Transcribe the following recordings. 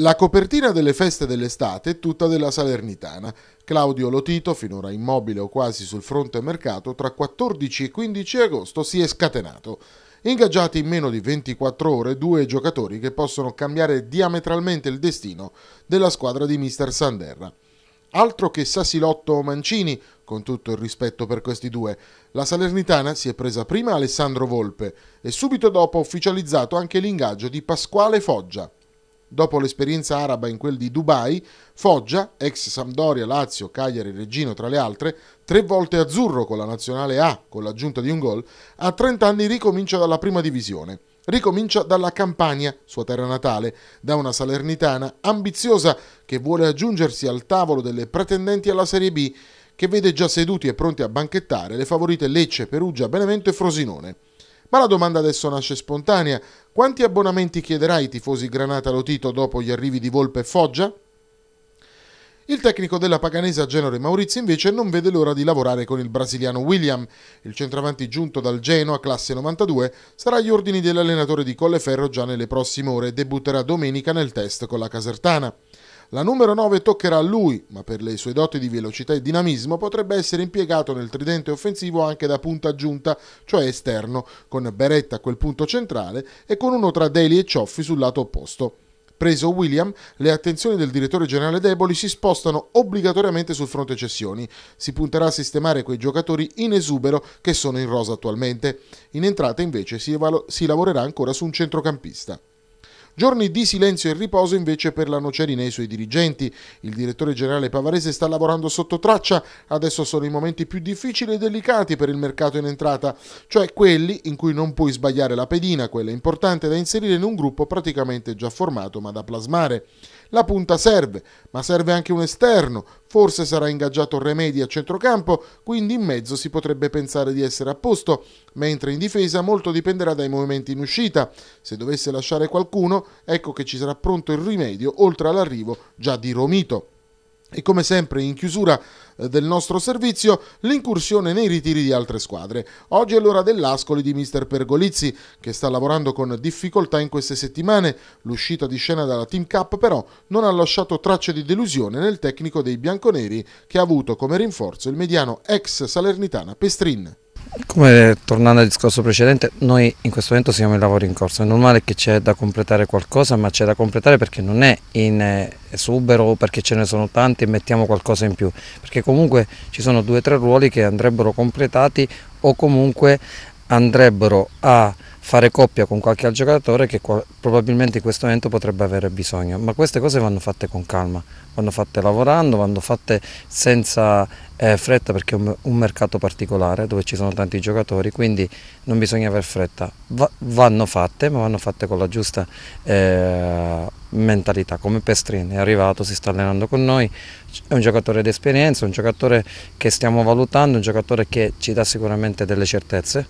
La copertina delle feste dell'estate è tutta della Salernitana. Claudio Lotito, finora immobile o quasi sul fronte mercato, tra 14 e 15 agosto si è scatenato. Ingaggiati in meno di 24 ore due giocatori che possono cambiare diametralmente il destino della squadra di Mister Sanderra. Altro che Sassilotto o Mancini, con tutto il rispetto per questi due, la Salernitana si è presa prima Alessandro Volpe e subito dopo ha ufficializzato anche l'ingaggio di Pasquale Foggia. Dopo l'esperienza araba in quel di Dubai, Foggia, ex Sampdoria, Lazio, Cagliari, Reggino tra le altre, tre volte azzurro con la nazionale A con l'aggiunta di un gol, a 30 anni ricomincia dalla prima divisione. Ricomincia dalla Campania, sua terra natale, da una salernitana ambiziosa che vuole aggiungersi al tavolo delle pretendenti alla Serie B, che vede già seduti e pronti a banchettare le favorite Lecce, Perugia, Benevento e Frosinone. Ma la domanda adesso nasce spontanea. Quanti abbonamenti chiederai ai tifosi Granata Lotito dopo gli arrivi di Volpe e Foggia? Il tecnico della Paganese a Genova Maurizio invece non vede l'ora di lavorare con il brasiliano William. Il centravanti giunto dal Genoa, classe 92, sarà agli ordini dell'allenatore di Colleferro già nelle prossime ore e debutterà domenica nel test con la Casertana. La numero 9 toccherà a lui, ma per le sue doti di velocità e dinamismo potrebbe essere impiegato nel tridente offensivo anche da punta aggiunta, cioè esterno, con Beretta a quel punto centrale e con uno tra Daly e Cioffi sul lato opposto. Preso William, le attenzioni del direttore generale Deboli si spostano obbligatoriamente sul fronte cessioni. Si punterà a sistemare quei giocatori in esubero che sono in rosa attualmente. In entrata invece si, si lavorerà ancora su un centrocampista. Giorni di silenzio e riposo invece per la Nocerina e i suoi dirigenti. Il direttore generale Pavarese sta lavorando sotto traccia, adesso sono i momenti più difficili e delicati per il mercato in entrata, cioè quelli in cui non puoi sbagliare la pedina, quella importante da inserire in un gruppo praticamente già formato ma da plasmare. La punta serve, ma serve anche un esterno, Forse sarà ingaggiato Remedi a centrocampo, quindi in mezzo si potrebbe pensare di essere a posto, mentre in difesa molto dipenderà dai movimenti in uscita. Se dovesse lasciare qualcuno, ecco che ci sarà pronto il rimedio oltre all'arrivo già di Romito. E come sempre in chiusura eh, del nostro servizio l'incursione nei ritiri di altre squadre. Oggi è l'ora dell'Ascoli di mister Pergolizzi che sta lavorando con difficoltà in queste settimane. L'uscita di scena dalla Team Cup però non ha lasciato tracce di delusione nel tecnico dei bianconeri che ha avuto come rinforzo il mediano ex Salernitana Pestrin. Come tornando al discorso precedente, noi in questo momento siamo in lavoro in corso, è normale che c'è da completare qualcosa, ma c'è da completare perché non è in esubero eh, o perché ce ne sono tanti e mettiamo qualcosa in più, perché comunque ci sono due o tre ruoli che andrebbero completati o comunque andrebbero a fare coppia con qualche altro giocatore che probabilmente in questo momento potrebbe avere bisogno, ma queste cose vanno fatte con calma, vanno fatte lavorando, vanno fatte senza eh, fretta perché è un, un, mercato particolare dove ci sono tanti giocatori, quindi non bisogna aver fretta. Va, vanno fatte, ma vanno fatte con la giusta eh, mentalità, come Pestrin è arrivato, si sta allenando con noi, è un giocatore d'esperienza, un giocatore che stiamo valutando, un giocatore che ci dà sicuramente delle certezze,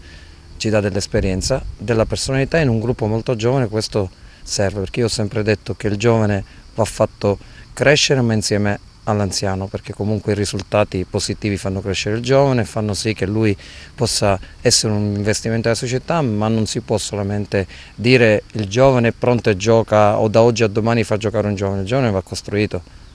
ci dà dell'esperienza, della personalità in un gruppo molto giovane questo serve, perché io ho sempre detto che il giovane va fatto crescere ma insieme all'anziano perché comunque i risultati positivi fanno crescere il giovane, fanno sì che lui possa essere un investimento della società ma non si può solamente dire il giovane è pronto e gioca o da oggi a domani fa giocare un giovane, il giovane va costruito.